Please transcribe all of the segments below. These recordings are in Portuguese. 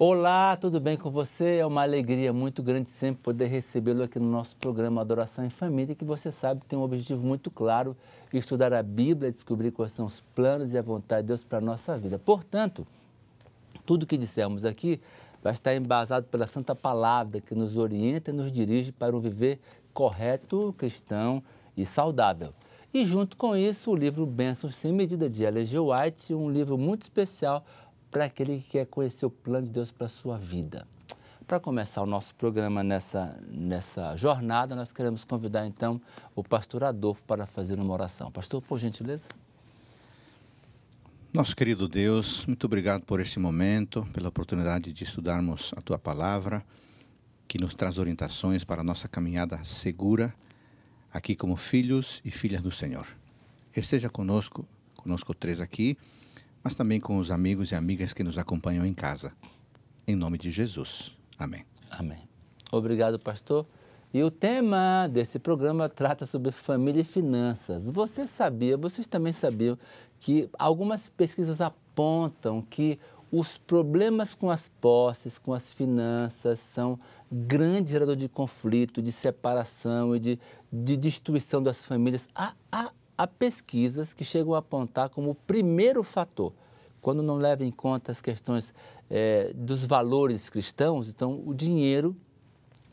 Olá, tudo bem com você? É uma alegria muito grande sempre poder recebê-lo aqui no nosso programa Adoração em Família, que você sabe tem um objetivo muito claro, estudar a Bíblia, descobrir quais são os planos e a vontade de Deus para a nossa vida. Portanto, tudo que dissermos aqui vai estar embasado pela Santa Palavra, que nos orienta e nos dirige para um viver correto, cristão e saudável. E junto com isso, o livro Bênçãos Sem Medida de L.G. White, um livro muito especial para aquele que quer conhecer o plano de Deus para a sua vida. Para começar o nosso programa nessa, nessa jornada, nós queremos convidar então o pastor Adolfo para fazer uma oração. Pastor, por gentileza. Nosso querido Deus, muito obrigado por este momento, pela oportunidade de estudarmos a tua palavra, que nos traz orientações para a nossa caminhada segura, aqui como filhos e filhas do Senhor. Esteja conosco, conosco três aqui, mas também com os amigos e amigas que nos acompanham em casa. Em nome de Jesus. Amém. Amém. Obrigado, pastor. E o tema desse programa trata sobre família e finanças. Você sabia, vocês também sabiam, que algumas pesquisas apontam que os problemas com as posses, com as finanças, são grande gerador de conflito, de separação e de, de destruição das famílias. Há, ah, há ah, há pesquisas que chegam a apontar como o primeiro fator. Quando não leva em conta as questões é, dos valores cristãos, então o dinheiro,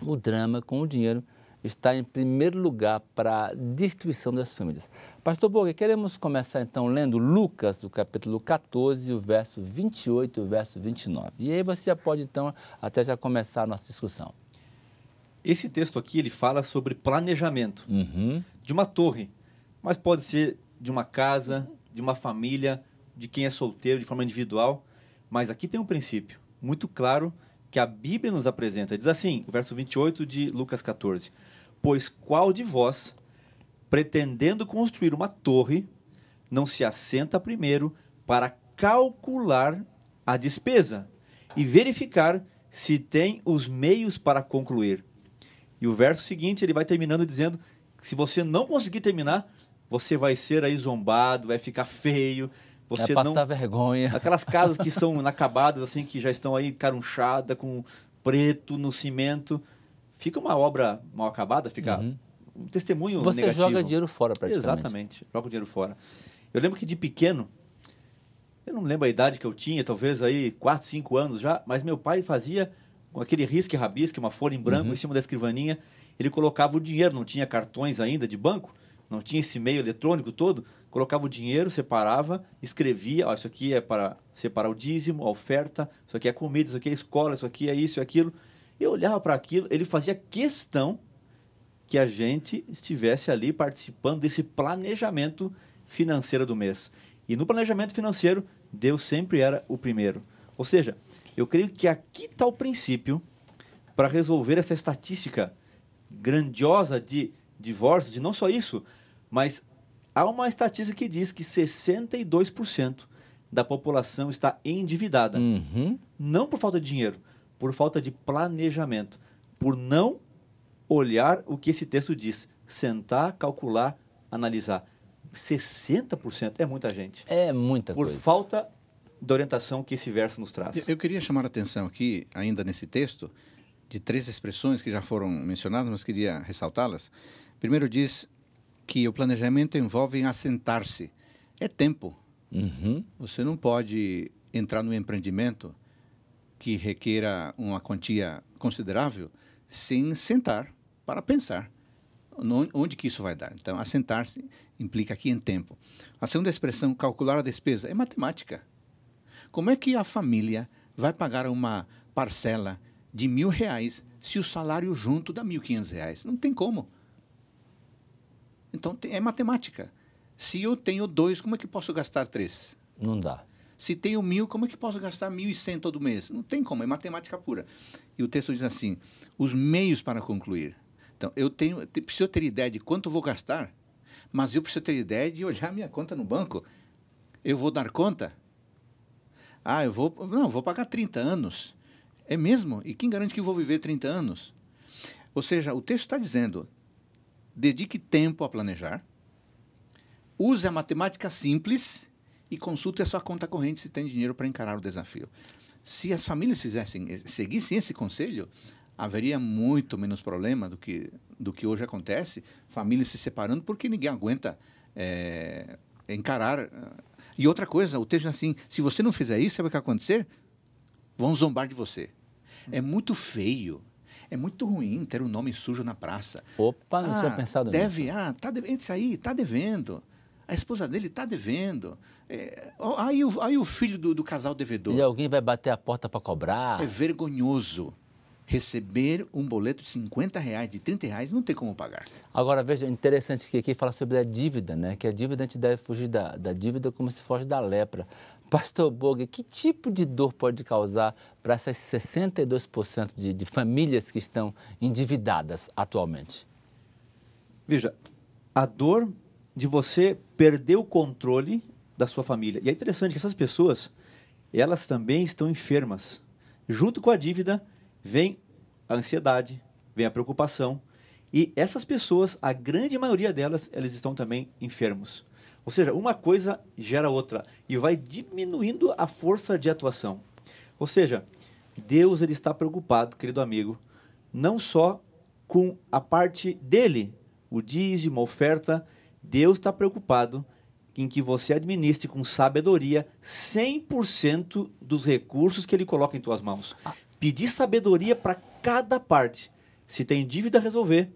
o drama com o dinheiro, está em primeiro lugar para a destruição das famílias. Pastor boga queremos começar então lendo Lucas, o capítulo 14, o verso 28 e o verso 29. E aí você já pode então até já começar a nossa discussão. Esse texto aqui ele fala sobre planejamento uhum. de uma torre mas pode ser de uma casa, de uma família, de quem é solteiro, de forma individual. Mas aqui tem um princípio muito claro que a Bíblia nos apresenta. Diz assim, o verso 28 de Lucas 14: Pois qual de vós, pretendendo construir uma torre, não se assenta primeiro para calcular a despesa e verificar se tem os meios para concluir? E o verso seguinte, ele vai terminando dizendo: Se você não conseguir terminar, você vai ser aí zombado, vai ficar feio. Você vai passar não... vergonha. Aquelas casas que são inacabadas, assim, que já estão aí carunchada, com preto no cimento. Fica uma obra mal acabada, fica uhum. um testemunho você negativo. Você joga dinheiro fora, praticamente. Exatamente, joga o dinheiro fora. Eu lembro que de pequeno, eu não lembro a idade que eu tinha, talvez aí 4, 5 anos já, mas meu pai fazia com aquele risque rabisque, uma folha em branco uhum. em cima da escrivaninha, ele colocava o dinheiro, não tinha cartões ainda de banco, não tinha esse meio eletrônico todo, colocava o dinheiro, separava, escrevia, ó, isso aqui é para separar o dízimo, a oferta, isso aqui é comida, isso aqui é escola, isso aqui é isso e aquilo. Eu olhava para aquilo, ele fazia questão que a gente estivesse ali participando desse planejamento financeiro do mês. E no planejamento financeiro, Deus sempre era o primeiro. Ou seja, eu creio que aqui está o princípio para resolver essa estatística grandiosa de divórcios, e não só isso, mas há uma estatística que diz que 62% da população está endividada. Uhum. Não por falta de dinheiro, por falta de planejamento, por não olhar o que esse texto diz, sentar, calcular, analisar. 60% é muita gente. É muita por coisa. Por falta da orientação que esse verso nos traz. Eu queria chamar a atenção aqui, ainda nesse texto, de três expressões que já foram mencionadas, mas queria ressaltá-las. Primeiro diz que o planejamento envolve assentar-se. É tempo. Uhum. Você não pode entrar no empreendimento que requeira uma quantia considerável sem sentar para pensar onde que isso vai dar. Então, assentar-se implica aqui em tempo. A segunda expressão, calcular a despesa, é matemática. Como é que a família vai pagar uma parcela de mil reais se o salário junto dá mil quinhentos reais? Não tem como. Então é matemática. Se eu tenho dois, como é que posso gastar três? Não dá. Se tenho mil, como é que posso gastar mil e cem todo mês? Não tem como, é matemática pura. E o texto diz assim: os meios para concluir. Então, eu tenho, preciso ter ideia de quanto vou gastar, mas eu preciso ter ideia de olhar minha conta no banco. Eu vou dar conta? Ah, eu vou. Não, vou pagar 30 anos. É mesmo? E quem garante que eu vou viver 30 anos? Ou seja, o texto está dizendo: dedique tempo a planejar, use a matemática simples e consulte a sua conta corrente se tem dinheiro para encarar o desafio. Se as famílias fizessem, eh, seguissem esse conselho, haveria muito menos problema do que, do que hoje acontece, famílias se separando porque ninguém aguenta é, encarar. Eh, e outra coisa, o texto assim, se você não fizer isso, sabe o que vai acontecer? Vão zombar de você. É muito feio é muito ruim ter um nome sujo na praça. Opa, não ah, tinha pensado deve, nisso. Ah, tá devendo isso aí, tá devendo. A esposa dele tá devendo. É, aí, o, aí o filho do, do casal devedor. E alguém vai bater a porta para cobrar. É vergonhoso receber um boleto de 50 reais, de 30 reais, não tem como pagar. Agora, veja, interessante que aqui fala sobre a dívida, né? Que a dívida a gente deve fugir da, da dívida como se foge da lepra. Pastor Boga, que tipo de dor pode causar para essas 62% de, de famílias que estão endividadas atualmente? Veja, a dor de você perder o controle da sua família. E é interessante que essas pessoas, elas também estão enfermas. Junto com a dívida vem a ansiedade, vem a preocupação. E essas pessoas, a grande maioria delas, elas estão também enfermos. Ou seja, uma coisa gera outra e vai diminuindo a força de atuação. Ou seja, Deus ele está preocupado, querido amigo, não só com a parte dele, o dízimo, a oferta, Deus está preocupado em que você administre com sabedoria 100% dos recursos que ele coloca em tuas mãos. Pedir sabedoria para cada parte. Se tem dívida, resolver.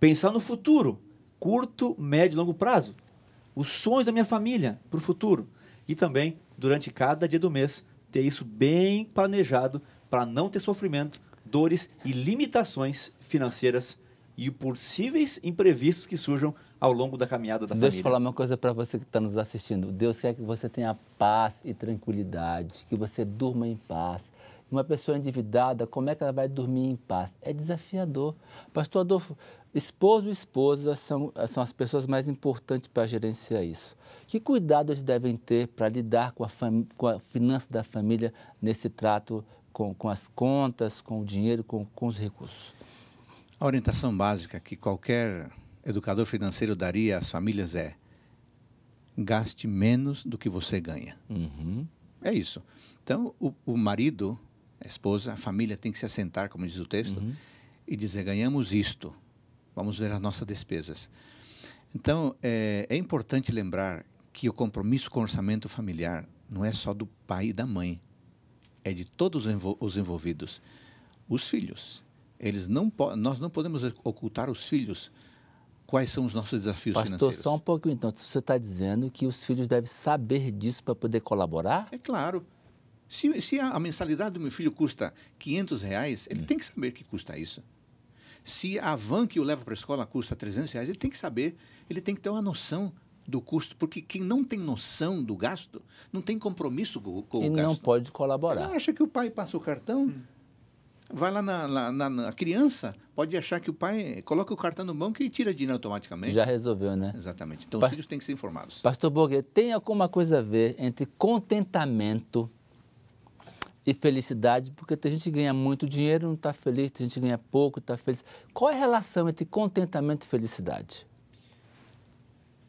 Pensar no futuro, curto, médio e longo prazo os sonhos da minha família para o futuro. E também, durante cada dia do mês, ter isso bem planejado para não ter sofrimento, dores e limitações financeiras e possíveis imprevistos que surjam ao longo da caminhada da Deixa família. Deixa eu falar uma coisa para você que está nos assistindo. Deus quer que você tenha paz e tranquilidade, que você durma em paz, uma pessoa endividada, como é que ela vai dormir em paz? É desafiador. Pastor Adolfo, esposo e esposa são, são as pessoas mais importantes para gerenciar isso. Que cuidado eles devem ter para lidar com a, com a finança da família nesse trato com, com as contas, com o dinheiro, com, com os recursos? A orientação básica que qualquer educador financeiro daria às famílias é gaste menos do que você ganha. Uhum. É isso. Então, o, o marido a esposa, a família tem que se assentar, como diz o texto, uhum. e dizer: ganhamos isto, vamos ver as nossas despesas. Então, é, é, importante lembrar que o compromisso com o orçamento familiar não é só do pai e da mãe, é de todos os envolvidos. Os filhos. Eles não nós não podemos ocultar os filhos quais são os nossos desafios Pastor, financeiros. Pastor, só um pouquinho então. Você está dizendo que os filhos devem saber disso para poder colaborar? É claro. Se, se a, mensalidade do meu filho custa 500 reais, ele hum. tem que saber que custa isso. Se a van que eu levo para a escola custa 300 reais, ele tem que saber, ele tem que ter uma noção do custo, porque quem não tem noção do gasto não tem compromisso com, com o gasto. E não pode colaborar. Ele acha que o pai passa o cartão, hum. vai lá na, na, na, na, criança, pode achar que o pai coloca o cartão no banco e tira dinheiro automaticamente. Já resolveu, né? Exatamente. Então Past... os filhos têm que ser informados. Pastor Borges, tem alguma coisa a ver entre contentamento e felicidade, porque tem gente que ganha muito dinheiro e não está feliz, tem gente que ganha pouco e está feliz. Qual é a relação entre contentamento e felicidade?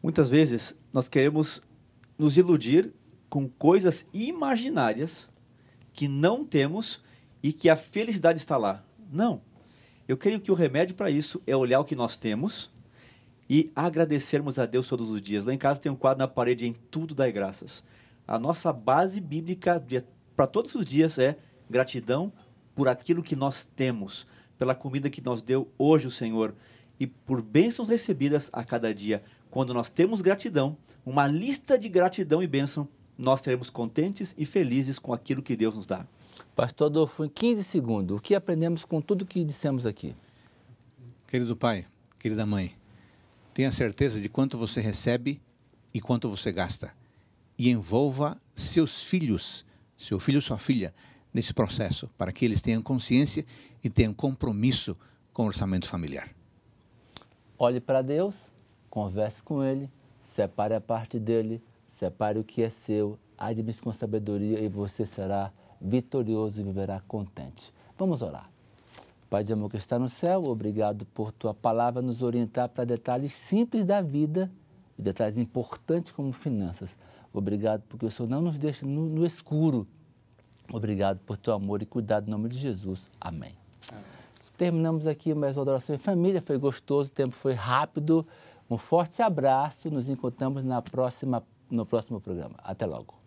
Muitas vezes nós queremos nos iludir com coisas imaginárias que não temos e que a felicidade está lá. Não. Eu creio que o remédio para isso é olhar o que nós temos e agradecermos a Deus todos os dias. Lá em casa tem um quadro na parede em tudo dai graças. A nossa base bíblica de para todos os dias é gratidão por aquilo que nós temos, pela comida que nos deu hoje o Senhor e por bênçãos recebidas a cada dia. Quando nós temos gratidão, uma lista de gratidão e bênção, nós seremos contentes e felizes com aquilo que Deus nos dá. Pastor Adolfo, em 15 segundos, o que aprendemos com tudo que dissemos aqui? Querido pai, querida mãe, tenha certeza de quanto você recebe e quanto você gasta. E envolva seus filhos seu filho ou sua filha nesse processo, para que eles tenham consciência e tenham compromisso com o orçamento familiar. Olhe para Deus, converse com Ele, separe a parte dele, separe o que é seu, administre com sabedoria e você será vitorioso e viverá contente. Vamos orar. Pai de amor que está no céu, obrigado por tua palavra nos orientar para detalhes simples da vida e detalhes importantes como finanças. Obrigado porque o Senhor não nos deixa no, no escuro. Obrigado por teu amor e cuidado em nome de Jesus. Amém. Amém. Terminamos aqui mais uma adoração em família. Foi gostoso, o tempo foi rápido. Um forte abraço. Nos encontramos na próxima, no próximo programa. Até logo.